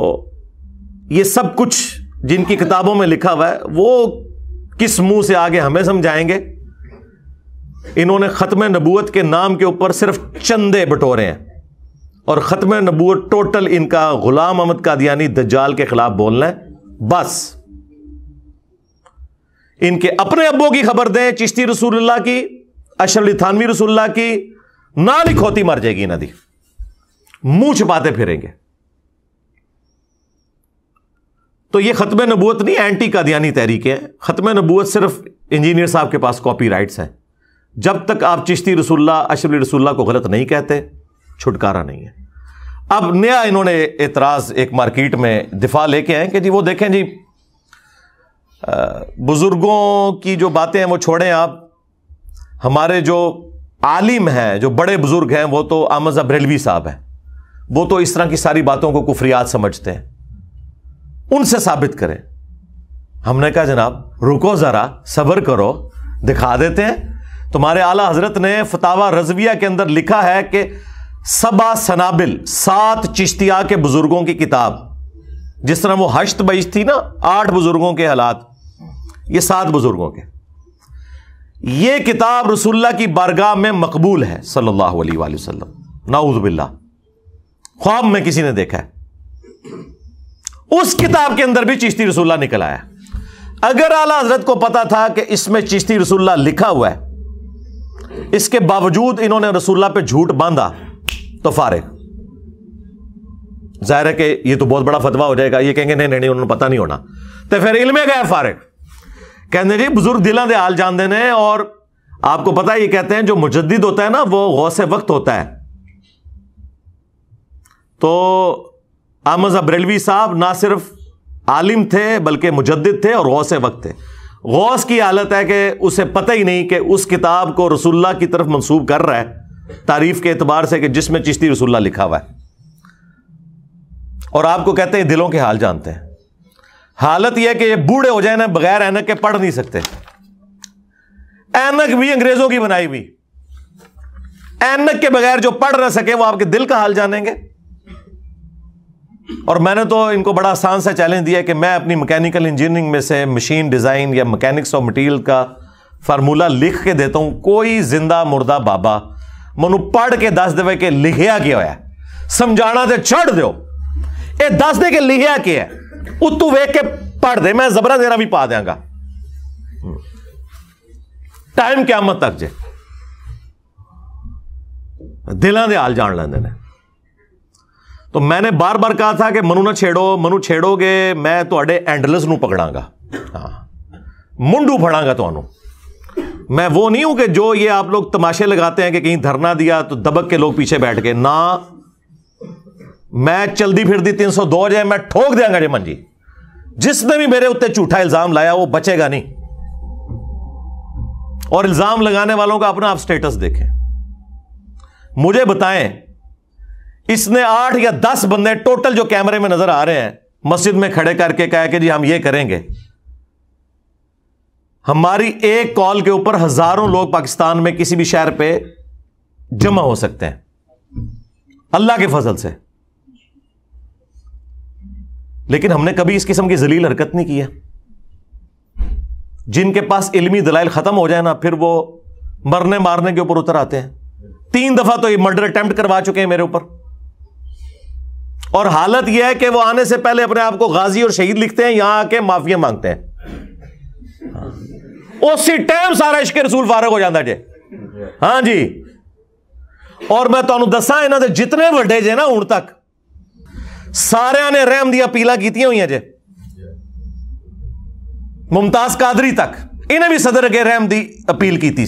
ये सब कुछ जिनकी किताबों में लिखा हुआ है वो किस मुंह से आगे हमें समझाएंगे इन्होंने ख़त्म नबूत के नाम के ऊपर सिर्फ चंदे बटोरे हैं और ख़त्म नबूत टोटल इनका गुलाम अहमद कादियानी दज्जाल के खिलाफ बोलना है बस इनके अपने अब्बों की खबर दें चिश्ती रसूल्ला की अशरली थानवी रसुल्ला की ना लिखोती मर जाएगी नदी मुंह छुपाते फिरेंगे तो ये ख़त्म नबूत नहीं एंटी कादियानी तहरीक है ख़त्म नबूत सिर्फ इंजीनियर साहब के पास कॉपी राइट्स हैं जब तक आप चिश्ती रसुल्ला अशफली रसुल्ला को गलत नहीं कहते छुटकारा नहीं है अब नया इन्होंने एतराज़ एक मार्किट में दिफा लेके आए कि जी वो देखें जी बुज़ुर्गों की जो बातें हैं वो छोड़ें आप हमारे जो आलिम हैं जो बड़े बुज़ुर्ग हैं वो तो आमजा बरेलवी साहब हैं वो तो इस तरह की सारी बातों को कुफरियात समझते हैं उनसे साबित करें हमने कहा जनाब रुको ज़रा सब्र करो दिखा देते हैं तुम्हारे आला हजरत ने फतावा रजविया के अंदर लिखा है कि सबा सनाबिल सात चिश्तिया के बुजुर्गों की किताब जिस तरह वो हश्त बज थी ना आठ बुजुर्गों के हालात ये सात बुजुर्गों के ये किताब रसुल्ला की बारगाह में मकबूल है सल्लल्लाहु अलैहि वसल्लम नाउजबिल्ला ख्वाब में किसी ने देखा है उस किताब के अंदर भी चिश्ती रसुल्ला निकल आया अगर आला हजरत को पता था कि इसमें चिश्ती रसुल्ला लिखा हुआ है इसके बावजूद इन्होंने रसुल्ला पर झूठ बांधा तो फारे जाहिर है कि यह तो बहुत बड़ा फतवा हो जाएगा यह कहेंगे नहीं नहीं उन्होंने पता नहीं होना तो फिर इलमे गया फारे कहते जी बुजुर्ग दिला दे हाल जानते ने और आपको पता है ये कहते हैं जो मुजद्द होता है ना वो गौ से वक्त होता है तो आमज अब्रेलवी साहब ना सिर्फ आलिम थे बल्कि मुजद थे और गौस वक्त थे गौस की हालत है कि उसे पता ही नहीं कि उस किताब को रसुल्ला की तरफ मनसूब कर रहा है तारीफ के एतबार से कि जिसमें चिश्ती रसुल्ला लिखा हुआ है और आपको कहते हैं दिलों के हाल जानते हैं हालत यह कि ये बूढ़े हो जाए ना बगैर एनक के पढ़ नहीं सकते ऐनक भी अंग्रेजों की बनाई हुई एनक के बगैर जो पढ़ ना सके वो आपके दिल का हाल जानेंगे और मैंने तो इनको बड़ा आसान सा चैलेंज दिया कि मैं अपनी मैकेनिकल इंजीनियरिंग में से मशीन डिज़ाइन या मैकेनिक्स ऑफ मटीरियल का फार्मूला लिख के देता हूँ कोई जिंदा मुर्दा बाबा ਮੈਨੂੰ पढ़ के दस देवे कि ਲਿਖਿਆ क्या ਹੋਇਆ ਸਮਝਾਣਾ तो ਛੱਡ ਦਿਓ ਇਹ ਦੱਸ ਦੇ ਕਿ ਲਿਖਿਆ ਕੀ ਹੈ ਉਤੋਂ ਵੇਖ ਕੇ ਪੜ ਦੇ ਮੈਂ ਜ਼ਬਰਾਂ ਦੇਣਾ ਵੀ ਪਾ ਦਿਆਂਗਾ ਟਾਈਮ ਕਿਆਮਤ ਤੱਕ ਜੇ ਦਿਲਾਂ ਦੇ ਹਾਲ ਜਾਣ ਲੈਂਦੇ ਨੇ तो मैंने बार बार कहा था कि मनु ना छेड़ो मनु छेड़ोगे मैं ਤੁਹਾਡੇ ਐਂਡਲਸ ਨੂੰ ਪਕੜਾਂਗਾ ਹਾਂ मुंडू ਫੜਾਂਗਾ तो मैं वो नहीं हूं कि जो ये आप लोग तमाशे लगाते हैं कि कहीं धरना दिया तो दबक के लोग पीछे बैठ गए ना मैं चलती फिर तीन सौ दो जाए मैं ठोक देंगा मन जी जिसने भी मेरे उत्ते झूठा इल्जाम लाया वो बचेगा नहीं और इल्जाम लगाने वालों का अपना आप स्टेटस देखें मुझे बताएं इसने आठ या दस बंदे टोटल जो कैमरे में नजर आ रहे हैं मस्जिद में खड़े करके कहा कि जी हम ये करेंगे हमारी एक कॉल के ऊपर हजारों लोग पाकिस्तान में किसी भी शहर पे जमा हो सकते हैं अल्लाह के फजल से लेकिन हमने कभी इस किस्म की जलील हरकत नहीं की है जिनके पास इल्मी दलाइल खत्म हो जाए ना फिर वो मरने मारने के ऊपर उतर आते हैं तीन दफा तो ये मर्डर अटैम्प्ट करवा चुके हैं मेरे ऊपर और हालत यह है कि वो आने से पहले अपने आप को गाजी और शहीद लिखते हैं यहां आके माफिया मांगते हैं उसी टाइम सारा इश्क रसूल फारग हो जाता जे हां जी और मैं तुम्हें तो दसा इन्होंने जितने वे जे ना हूं तक सारे ने रहम दपील की हुई जे मुमताज कादरी तक इन्हें भी सदर अगर रहम की अपील की